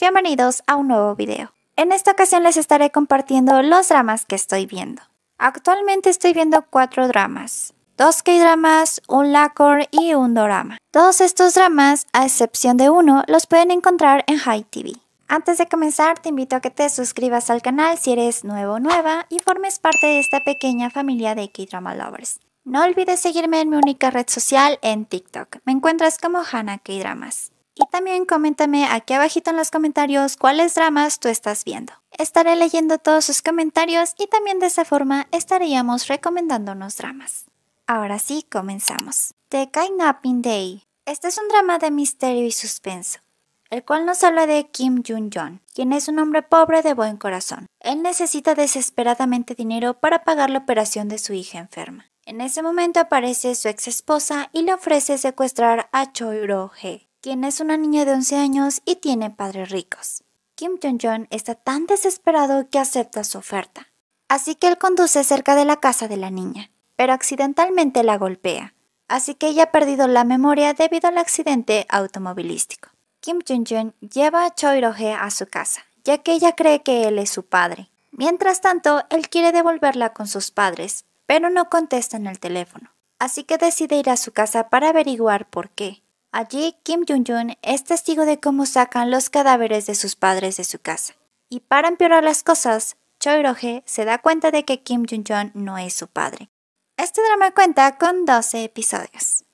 bienvenidos a un nuevo video. En esta ocasión les estaré compartiendo los dramas que estoy viendo. Actualmente estoy viendo cuatro dramas. Dos K-dramas, un lacor y un dorama. Todos estos dramas, a excepción de uno, los pueden encontrar en High TV. Antes de comenzar, te invito a que te suscribas al canal si eres nuevo o nueva y formes parte de esta pequeña familia de K-drama lovers. No olvides seguirme en mi única red social en TikTok. Me encuentras como Hannah K-dramas. Y también coméntame aquí abajito en los comentarios cuáles dramas tú estás viendo. Estaré leyendo todos sus comentarios y también de esa forma estaríamos recomendándonos dramas. Ahora sí, comenzamos. The Kidnapping Day. Este es un drama de misterio y suspenso, el cual nos habla de Kim Jun-jong, quien es un hombre pobre de buen corazón. Él necesita desesperadamente dinero para pagar la operación de su hija enferma. En ese momento aparece su ex esposa y le ofrece secuestrar a Choi Ro-hee, quien es una niña de 11 años y tiene padres ricos. Kim Jong-un está tan desesperado que acepta su oferta. Así que él conduce cerca de la casa de la niña, pero accidentalmente la golpea. Así que ella ha perdido la memoria debido al accidente automovilístico. Kim Jong-un lleva a Choi Choirohe a su casa, ya que ella cree que él es su padre. Mientras tanto, él quiere devolverla con sus padres, pero no contesta en el teléfono. Así que decide ir a su casa para averiguar por qué. Allí, Kim Jong-un es testigo de cómo sacan los cadáveres de sus padres de su casa. Y para empeorar las cosas, Choi se da cuenta de que Kim Jong-un no es su padre. Este drama cuenta con 12 episodios.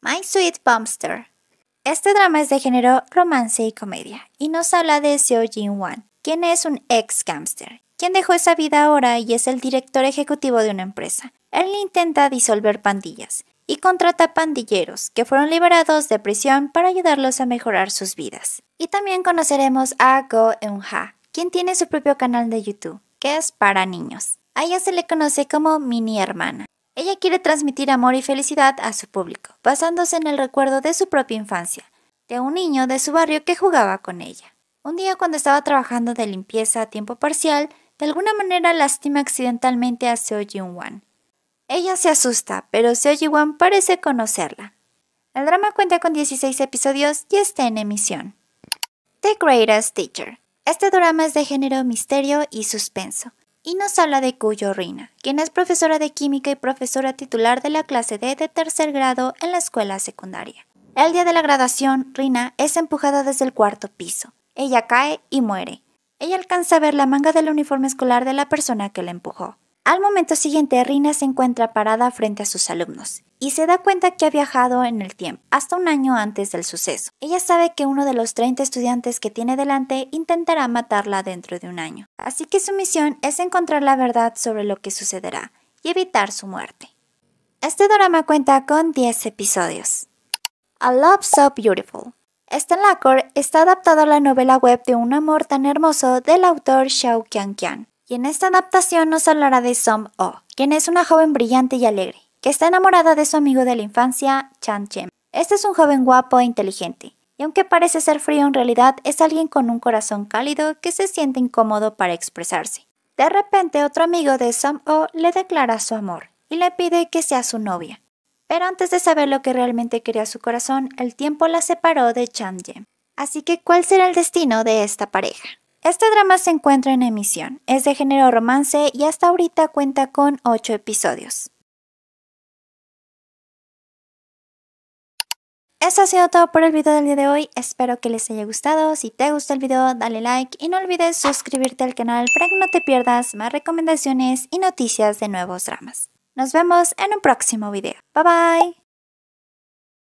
My Sweet pumpster Este drama es de género romance y comedia y nos habla de Seo Jin-wan, quien es un ex gangster, quien dejó esa vida ahora y es el director ejecutivo de una empresa. Él intenta disolver pandillas y contrata pandilleros que fueron liberados de prisión para ayudarlos a mejorar sus vidas. Y también conoceremos a Go Eun-ha, quien tiene su propio canal de YouTube, que es para niños. A ella se le conoce como mini hermana. Ella quiere transmitir amor y felicidad a su público, basándose en el recuerdo de su propia infancia, de un niño de su barrio que jugaba con ella. Un día cuando estaba trabajando de limpieza a tiempo parcial, de alguna manera lastima accidentalmente a Seo Jin-wan, ella se asusta, pero seo parece conocerla. El drama cuenta con 16 episodios y está en emisión. The Greatest Teacher. Este drama es de género misterio y suspenso, y nos habla de Cuyo Rina, quien es profesora de química y profesora titular de la clase D de tercer grado en la escuela secundaria. El día de la graduación, Rina es empujada desde el cuarto piso. Ella cae y muere. Ella alcanza a ver la manga del uniforme escolar de la persona que la empujó. Al momento siguiente, Rina se encuentra parada frente a sus alumnos y se da cuenta que ha viajado en el tiempo, hasta un año antes del suceso. Ella sabe que uno de los 30 estudiantes que tiene delante intentará matarla dentro de un año, así que su misión es encontrar la verdad sobre lo que sucederá y evitar su muerte. Este drama cuenta con 10 episodios. A Love So Beautiful. Este lacor está adaptado a la novela web de Un amor tan hermoso del autor Xiao Qianqian. Y en esta adaptación nos hablará de Song Oh, quien es una joven brillante y alegre, que está enamorada de su amigo de la infancia, Chan jem Este es un joven guapo e inteligente, y aunque parece ser frío en realidad es alguien con un corazón cálido que se siente incómodo para expresarse. De repente otro amigo de Song Oh le declara su amor y le pide que sea su novia. Pero antes de saber lo que realmente quería su corazón, el tiempo la separó de Chan Jem. Así que, ¿cuál será el destino de esta pareja? Este drama se encuentra en emisión, es de género romance y hasta ahorita cuenta con 8 episodios. Eso ha sido todo por el video del día de hoy, espero que les haya gustado, si te gusta el video dale like y no olvides suscribirte al canal para que no te pierdas más recomendaciones y noticias de nuevos dramas. Nos vemos en un próximo video, bye bye.